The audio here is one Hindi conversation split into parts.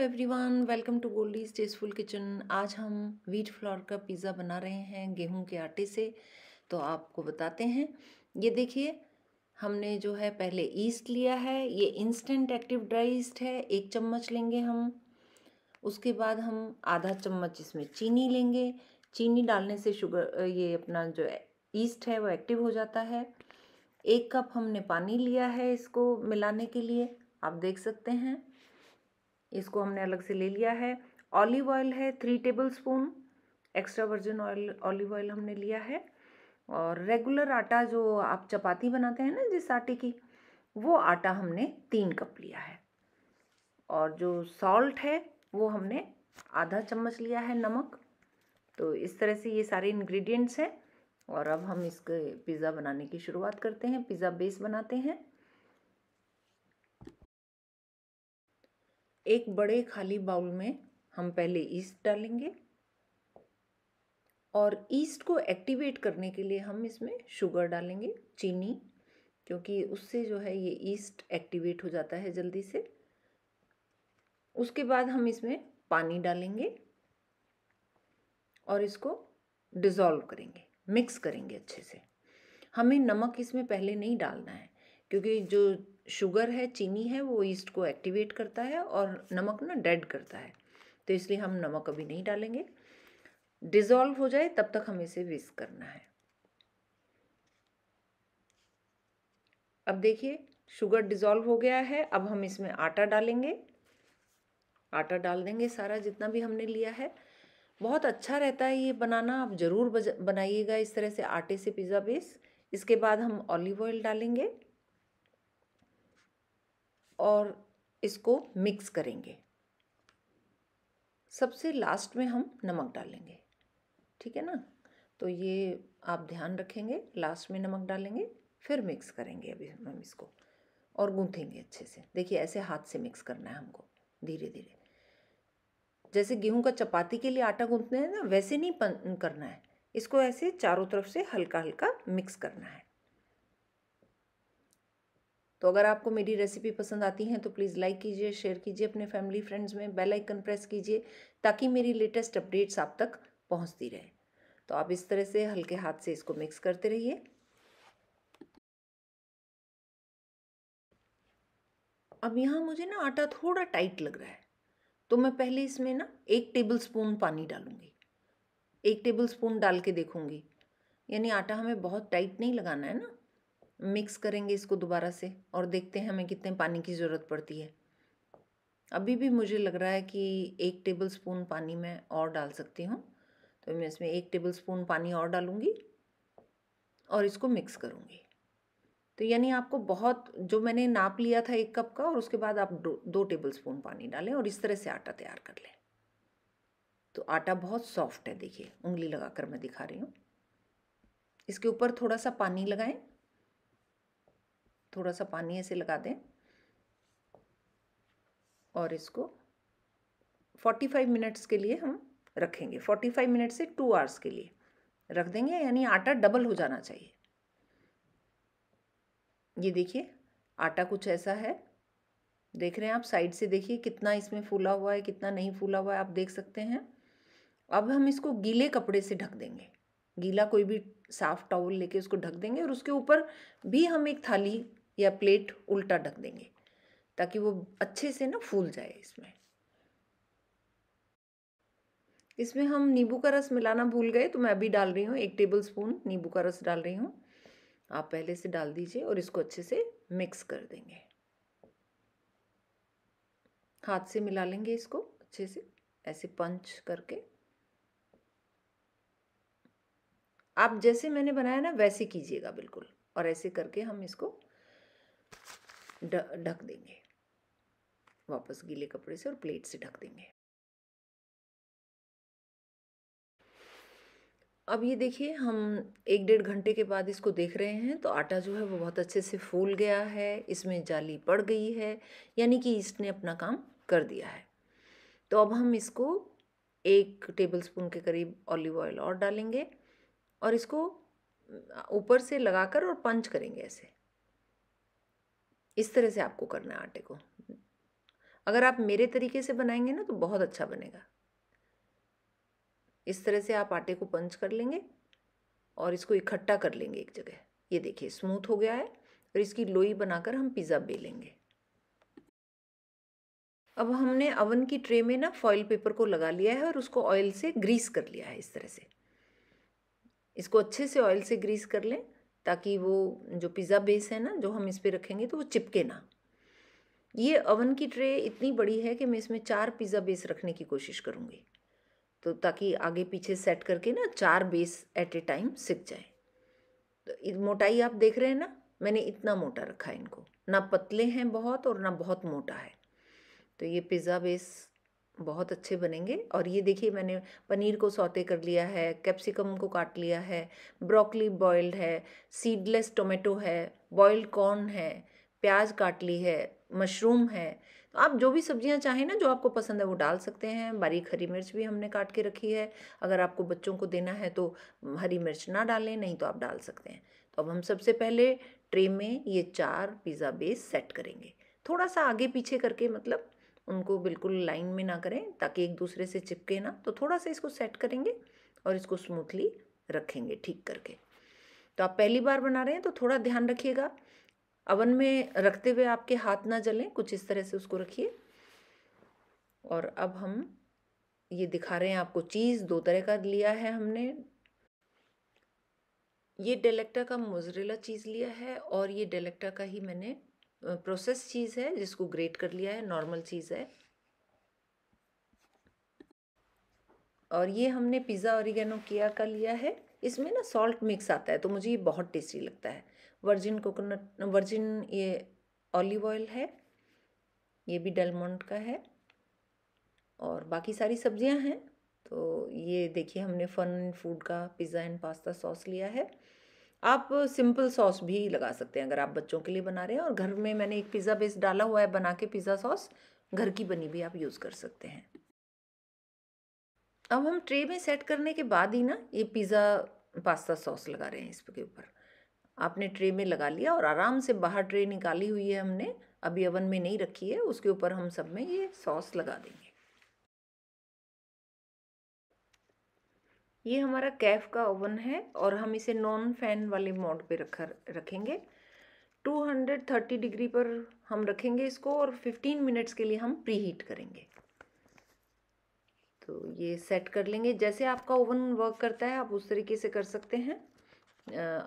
everyone welcome to Goldie's tasteful kitchen आज हम व्हीट फ्लोर का पिज़्ज़ा बना रहे हैं गेहूं के आटे से तो आपको बताते हैं ये देखिए हमने जो है पहले ईस्ट लिया है ये इंस्टेंट एक्टिव ड्राई ईस्ट है एक चम्मच लेंगे हम उसके बाद हम आधा चम्मच इसमें चीनी लेंगे चीनी डालने से शुगर ये अपना जो ईस्ट है वो एक्टिव हो जाता है एक कप हमने पानी लिया है इसको मिलाने के लिए आप देख सकते हैं इसको हमने अलग से ले लिया है ऑलिव ऑयल है three tablespoon extra virgin oil olive oil हमने लिया है और रेगुलर आटा जो आप चपाती बनाते हैं ना जिस आटे की वो आटा हमने तीन कप लिया है और जो सॉल्ट है वो हमने आधा चम्मच लिया है नमक तो इस तरह से ये सारे इंग्रेडिएंट्स हैं और अब हम इसके पिज़्ज़ा बनाने की शुरुआत करते हैं पिज़्ज़ा बेस बनाते हैं एक बड़े खाली बाउल में हम पहले ईस्ट डालेंगे और ईस्ट को एक्टिवेट करने के लिए हम इसमें शुगर डालेंगे चीनी क्योंकि उससे जो है ये ईस्ट एक्टिवेट हो जाता है जल्दी से उसके बाद हम इसमें पानी डालेंगे और इसको डिज़ोल्व करेंगे मिक्स करेंगे अच्छे से हमें नमक इसमें पहले नहीं डालना है क्योंकि जो शुगर है चीनी है वो ईस्ट को एक्टिवेट करता है और नमक ना डेड करता है तो इसलिए हम नमक अभी नहीं डालेंगे डिज़ोल्व हो जाए तब तक हमें इसे विस्क करना है अब देखिए शुगर डिज़ोल्व हो गया है अब हम इसमें आटा डालेंगे आटा डाल देंगे सारा जितना भी हमने लिया है बहुत अच्छा रहता है ये बनाना आप ज़रूर बनाइएगा इस तरह से आटे से पिज़्ज़ा बेस इसके बाद हम ऑलिव ऑयल डालेंगे और इसको मिक्स करेंगे सबसे लास्ट में हम नमक डालेंगे ठीक है ना तो ये आप ध्यान रखेंगे लास्ट में नमक डालेंगे फिर मिक्स करेंगे अभी हम इसको और गूंथेंगे अच्छे से देखिए ऐसे हाथ से मिक्स करना है हमको धीरे धीरे जैसे गेहूं का चपाती के लिए आटा गूंथते है ना वैसे नहीं करना है इसको ऐसे चारों तरफ से हल्का हल्का मिक्स करना है तो अगर आपको मेरी रेसिपी पसंद आती है तो प्लीज़ लाइक कीजिए शेयर कीजिए अपने फैमिली फ्रेंड्स में बेल आइकन प्रेस कीजिए ताकि मेरी लेटेस्ट अपडेट्स आप तक पहुंचती रहे तो आप इस तरह से हल्के हाथ से इसको मिक्स करते रहिए अब यहाँ मुझे ना आटा थोड़ा टाइट लग रहा है तो मैं पहले इसमें ना एक टेबल स्पून पानी डालूंगी एक टेबल स्पून डाल के देखूंगी यानी आटा हमें बहुत टाइट नहीं लगाना है ना मिक्स करेंगे इसको दोबारा से और देखते हैं हमें कितने पानी की ज़रूरत पड़ती है अभी भी मुझे लग रहा है कि एक टेबल स्पून पानी मैं और डाल सकती हूँ तो मैं इसमें एक टेबल स्पून पानी और डालूँगी और इसको मिक्स करूँगी तो यानी आपको बहुत जो मैंने नाप लिया था एक कप का और उसके बाद आप दो, दो टेबल स्पून पानी डालें और इस तरह से आटा तैयार कर लें तो आटा बहुत सॉफ्ट है देखिए उंगली लगाकर मैं दिखा रही हूँ इसके ऊपर थोड़ा सा पानी लगाएं थोड़ा सा पानी ऐसे लगा दें और इसको 45 मिनट्स के लिए हम रखेंगे 45 मिनट से टू आवर्स के लिए रख देंगे यानी आटा डबल हो जाना चाहिए ये देखिए आटा कुछ ऐसा है देख रहे हैं आप साइड से देखिए कितना इसमें फूला हुआ है कितना नहीं फूला हुआ है आप देख सकते हैं अब हम इसको गीले कपड़े से ढक देंगे गीला कोई भी साफ टॉवल लेके उसको ढक देंगे और उसके ऊपर भी हम एक थाली या प्लेट उल्टा ढक देंगे ताकि वो अच्छे से ना फूल जाए इसमें इसमें हम नींबू का रस मिलाना भूल गए तो मैं अभी डाल रही हूँ एक टेबल स्पून नींबू का रस डाल रही हूँ आप पहले से डाल दीजिए और इसको अच्छे से मिक्स कर देंगे हाथ से मिला लेंगे इसको अच्छे से ऐसे पंच करके आप जैसे मैंने बनाया ना वैसे कीजिएगा बिल्कुल और ऐसे करके हम इसको ढक देंगे वापस गीले कपड़े से और प्लेट से ढक देंगे अब ये देखिए हम एक डेढ़ घंटे के बाद इसको देख रहे हैं तो आटा जो है वो बहुत अच्छे से फूल गया है इसमें जाली पड़ गई है यानी कि इसने अपना काम कर दिया है तो अब हम इसको एक टेबलस्पून के करीब ऑलिव ऑयल और डालेंगे और इसको ऊपर से लगाकर और पंच करेंगे ऐसे इस तरह से आपको करना है आटे को अगर आप मेरे तरीके से बनाएंगे ना तो बहुत अच्छा बनेगा इस तरह से आप आटे को पंच कर लेंगे और इसको इकट्ठा कर लेंगे एक जगह ये देखिए स्मूथ हो गया है और इसकी लोई बनाकर हम पिज़्ज़ा बेलेंगे अब हमने अवन की ट्रे में ना फॉइल पेपर को लगा लिया है और उसको ऑयल से ग्रीस कर लिया है इस तरह से इसको अच्छे से ऑयल से ग्रीस कर लें ताकि वो जो पिज़्ज़ा बेस है ना जो हम इस पर रखेंगे तो वो चिपके ना ये अवन की ट्रे इतनी बड़ी है कि मैं इसमें चार पिज़्ज़ा बेस रखने की कोशिश करूँगी तो ताकि आगे पीछे सेट करके ना चार बेस एट ए टाइम सिक जाए तो मोटाई आप देख रहे हैं ना मैंने इतना मोटा रखा है इनको ना पतले हैं बहुत और ना बहुत मोटा है तो ये पिज़्ज़ा बेस बहुत अच्छे बनेंगे और ये देखिए मैंने पनीर को सौते कर लिया है कैप्सिकम को काट लिया है ब्रोकली बॉयल्ड है सीडलेस टोमेटो है बॉयल्ड कॉर्न है प्याज काट ली है मशरूम है तो आप जो भी सब्जियां चाहें ना जो आपको पसंद है वो डाल सकते हैं बारीक हरी मिर्च भी हमने काट के रखी है अगर आपको बच्चों को देना है तो हरी मिर्च ना डालें नहीं तो आप डाल सकते हैं तो अब हम सबसे पहले ट्रे में ये चार पिज़्ज़ा बेस सेट करेंगे थोड़ा सा आगे पीछे करके मतलब उनको बिल्कुल लाइन में ना करें ताकि एक दूसरे से चिपके ना तो थोड़ा सा इसको सेट करेंगे और इसको स्मूथली रखेंगे ठीक करके तो आप पहली बार बना रहे हैं तो थोड़ा ध्यान रखिएगा अवन में रखते हुए आपके हाथ ना जलें कुछ इस तरह से उसको रखिए और अब हम ये दिखा रहे हैं आपको चीज़ दो तरह का लिया है हमने ये डेलेक्टा का मोजरेला चीज़ लिया है और ये डेलेक्टा का ही मैंने प्रोसेस चीज़ है जिसको ग्रेट कर लिया है नॉर्मल चीज़ है और ये हमने पिज़्ज़ा औरिगेनो किया का लिया है इसमें ना सॉल्ट मिक्स आता है तो मुझे ये बहुत टेस्टी लगता है वर्जिन कोकोनट वर्जिन ये ऑलिव ऑयल है ये भी डेलमोंट का है और बाकी सारी सब्जियां हैं तो ये देखिए हमने फन फूड का पिज़्ज़ा एंड पास्ता सॉस लिया है आप सिंपल सॉस भी लगा सकते हैं अगर आप बच्चों के लिए बना रहे हैं और घर में मैंने एक पिज़्ज़ा बेस डाला हुआ है बना के पिज़्ज़ा सॉस घर की बनी भी आप यूज़ कर सकते हैं अब हम ट्रे में सेट करने के बाद ही ना ये पिज़्ज़ा पास्ता सॉस लगा रहे हैं इसके ऊपर आपने ट्रे में लगा लिया और आराम से बाहर ट्रे निकाली हुई है हमने अभी अवन में नहीं रखी है उसके ऊपर हम सब में ये सॉस लगा देंगे ये हमारा कैफ का ओवन है और हम इसे नॉन फैन वाले मोड पे रख रखेंगे 230 डिग्री पर हम रखेंगे इसको और 15 मिनट्स के लिए हम प्री हीट करेंगे तो ये सेट कर लेंगे जैसे आपका ओवन वर्क करता है आप उस तरीके से कर सकते हैं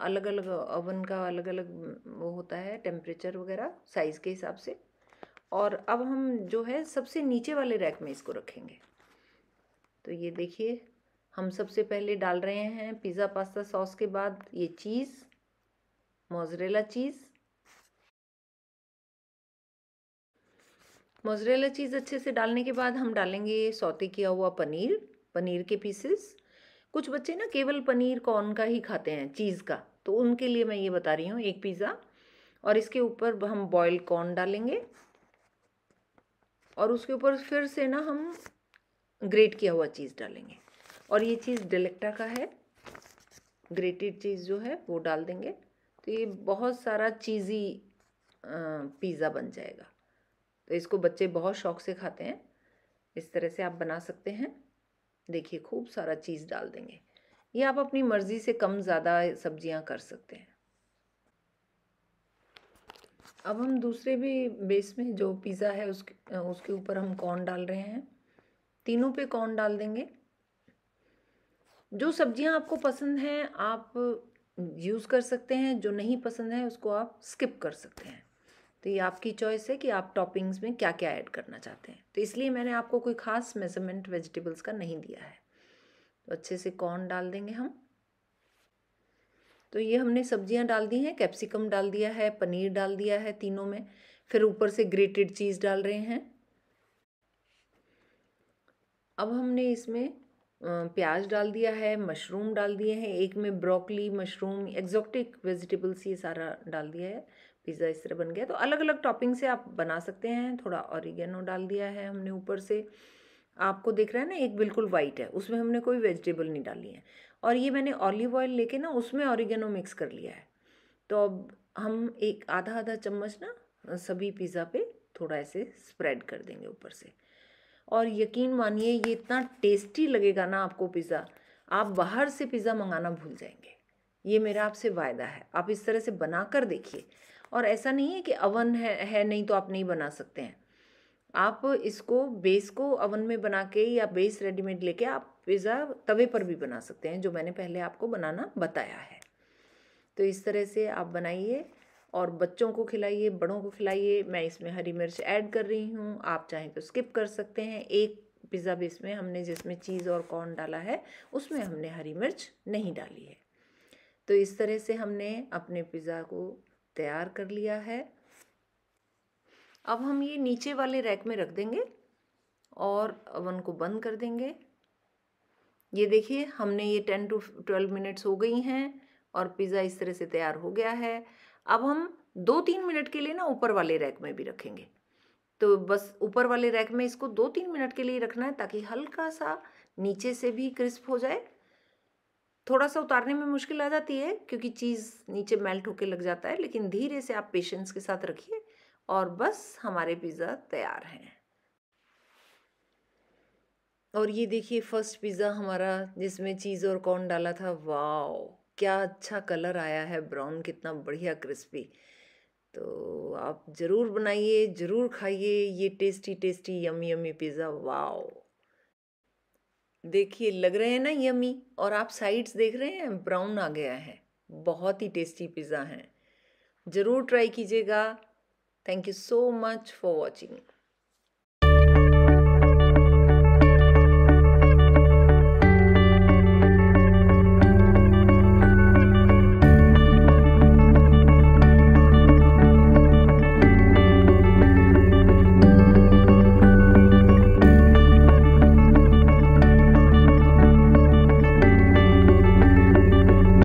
अलग अलग ओवन का अलग अलग वो होता है टेम्परेचर वगैरह साइज़ के हिसाब से और अब हम जो है सबसे नीचे वाले रैक में इसको रखेंगे तो ये देखिए हम सबसे पहले डाल रहे हैं पिज़्ज़ा पास्ता सॉस के बाद ये चीज़ मोजरेला चीज़ मोजरेला चीज़ अच्छे से डालने के बाद हम डालेंगे सौते किया हुआ पनीर पनीर के पीसेस कुछ बच्चे ना केवल पनीर कॉर्न का ही खाते हैं चीज़ का तो उनके लिए मैं ये बता रही हूँ एक पिज़्ज़ा और इसके ऊपर हम बॉयल कॉर्न डालेंगे और उसके ऊपर फिर से ना हम ग्रेट किया हुआ चीज़ डालेंगे और ये चीज़ डिलेक्टा का है ग्रेटेड चीज़ जो है वो डाल देंगे तो ये बहुत सारा चीज़ी पिज़्ज़ा बन जाएगा तो इसको बच्चे बहुत शौक से खाते हैं इस तरह से आप बना सकते हैं देखिए खूब सारा चीज़ डाल देंगे ये आप अपनी मर्ज़ी से कम ज़्यादा सब्जियां कर सकते हैं अब हम दूसरे भी बेस में जो पिज़्ज़ा है उसके उसके ऊपर हम कॉर्न डाल रहे हैं तीनों पे कॉर्न डाल देंगे जो सब्जियां आपको पसंद हैं आप यूज़ कर सकते हैं जो नहीं पसंद है उसको आप स्किप कर सकते हैं तो ये आपकी चॉइस है कि आप टॉपिंग्स में क्या क्या ऐड करना चाहते हैं तो इसलिए मैंने आपको कोई ख़ास मेजरमेंट वेजिटेबल्स का नहीं दिया है तो अच्छे से कॉर्न डाल देंगे हम तो ये हमने सब्जियां डाल दी हैं कैप्सिकम डाल दिया है पनीर डाल दिया है तीनों में फिर ऊपर से ग्रेटेड चीज़ डाल रहे हैं अब हमने इसमें प्याज डाल दिया है मशरूम डाल दिए हैं एक में ब्रोकली मशरूम एक्जॉटिक वेजिटेबल्स ये सारा डाल दिया है पिज़्ज़ा इस तरह बन गया तो अलग अलग टॉपिंग से आप बना सकते हैं थोड़ा ऑरिगेनो डाल दिया है हमने ऊपर से आपको देख रहा है ना एक बिल्कुल वाइट है उसमें हमने कोई वेजिटेबल नहीं डाली है और ये मैंने ऑलिव ऑयल लेके ना उसमें ऑरिगेनो मिक्स कर लिया है तो अब हम एक आधा आधा चम्मच ना सभी पिज़्ज़ा पे थोड़ा ऐसे स्प्रेड कर देंगे ऊपर से और यकीन मानिए ये इतना टेस्टी लगेगा ना आपको पिज़्ज़ा आप बाहर से पिज़्ज़ा मंगाना भूल जाएंगे ये मेरा आपसे वायदा है आप इस तरह से बना कर देखिए और ऐसा नहीं है कि अवन है है नहीं तो आप नहीं बना सकते हैं आप इसको बेस को अवन में बना के या बेस रेडीमेड लेके आप पिज़्ज़ा तवे पर भी बना सकते हैं जो मैंने पहले आपको बनाना बताया है तो इस तरह से आप बनाइए और बच्चों को खिलाइए बड़ों को खिलाइए मैं इसमें हरी मिर्च ऐड कर रही हूँ आप चाहें तो स्किप कर सकते हैं एक पिज़्ज़ा बेस में हमने जिसमें चीज़ और कॉर्न डाला है उसमें हमने हरी मिर्च नहीं डाली है तो इस तरह से हमने अपने पिज़्ज़ा को तैयार कर लिया है अब हम ये नीचे वाले रैक में रख देंगे और अवन को बंद कर देंगे ये देखिए हमने ये टेन टू ट्वेल्व मिनट्स हो गई हैं और पिज़्ज़ा इस तरह से तैयार हो गया है अब हम दो तीन मिनट के लिए ना ऊपर वाले रैक में भी रखेंगे तो बस ऊपर वाले रैक में इसको दो तीन मिनट के लिए रखना है ताकि हल्का सा नीचे से भी क्रिस्प हो जाए थोड़ा सा उतारने में मुश्किल आ जाती है क्योंकि चीज़ नीचे मेल्ट होके लग जाता है लेकिन धीरे से आप पेशेंस के साथ रखिए और बस हमारे पिज़्ज़ा तैयार हैं और ये देखिए फर्स्ट पिज़्ज़ा हमारा जिसमें चीज़ और कॉर्न डाला था वाओ क्या अच्छा कलर आया है ब्राउन कितना बढ़िया क्रिस्पी तो आप ज़रूर बनाइए ज़रूर खाइए ये tasty tasty yummy yummy pizza wow देखिए लग रहे हैं ना यमी और आप साइड्स देख रहे हैं ब्राउन आ गया है बहुत ही टेस्टी पिज़्ज़ा है ज़रूर ट्राई कीजिएगा thank you so much for watching